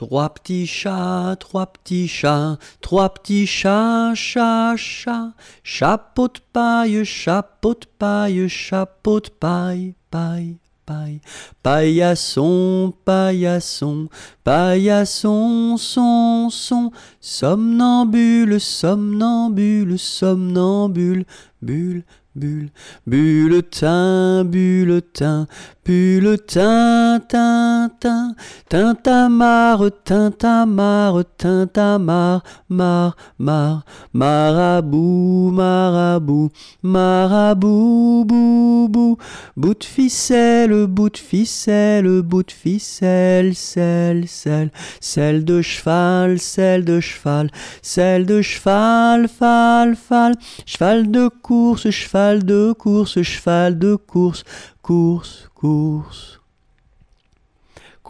Trois petits chats, trois petits chats, trois petits chats, chats, chats. Chapeau de paille, chapeau de paille, chapeau de paille, paille, paille. Paillasson, paillasson, paillasson, son, son. Somnambule, somnambule, somnambule, bulle, bulle. Bulletin, bulletin, bulletin, tin. Tintin, Tintamarre, Tintamarre, Tintamarre, mar, mar, marabout, marabout, marabout, bou, bou, bout de ficelle, bout de ficelle, bout de ficelle, celle, celle, celle de cheval, celle de cheval, celle de cheval, fal, fal, cheval de course, cheval de course, cheval de course, course, course,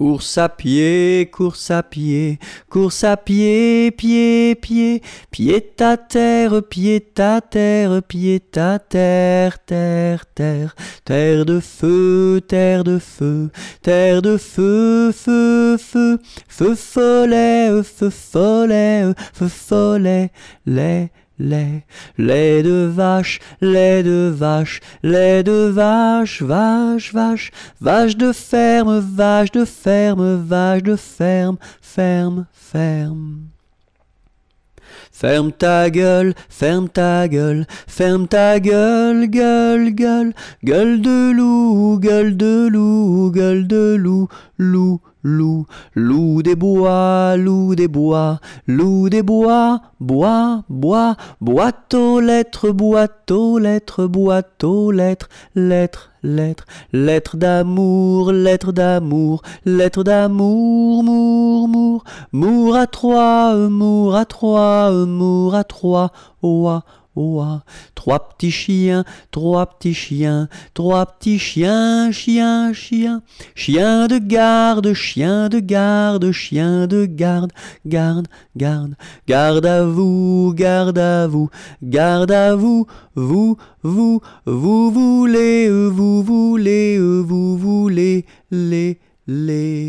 Course à pied, course à pied, course à pied, pied, pied, pied à terre, pied à terre, pied à terre, terre, terre, terre de feu, terre de feu, terre de feu, feu, feu, feu follet, feu follet, feu follet, lait, lait, lait de vache, lait de vache, lait de vache, vache, vache, vache de ferme, vache de ferme, vache de ferme, ferme, ferme. Ferme ta gueule, ferme ta gueule, ferme ta gueule, gueule, gueule, gueule de loup, gueule de loup, gueule de loup, loup, loup, loup des bois, loup des bois, loup des bois, bois, bois, boîte aux lettres, boîte aux lettres, boîte aux lettres, lettres lettre, lettre d'amour, lettre d'amour, lettre d'amour, mour, mour, mour à trois, mour à trois, mour à trois, oua, Trois petits chiens, trois petits chiens, trois petits chiens, chiens, chiens. Chien de garde, chien de garde, chien de garde, garde, garde. Garde à vous, garde à vous, garde à vous, vous, vous, vous voulez, vous voulez, vous voulez, les, les.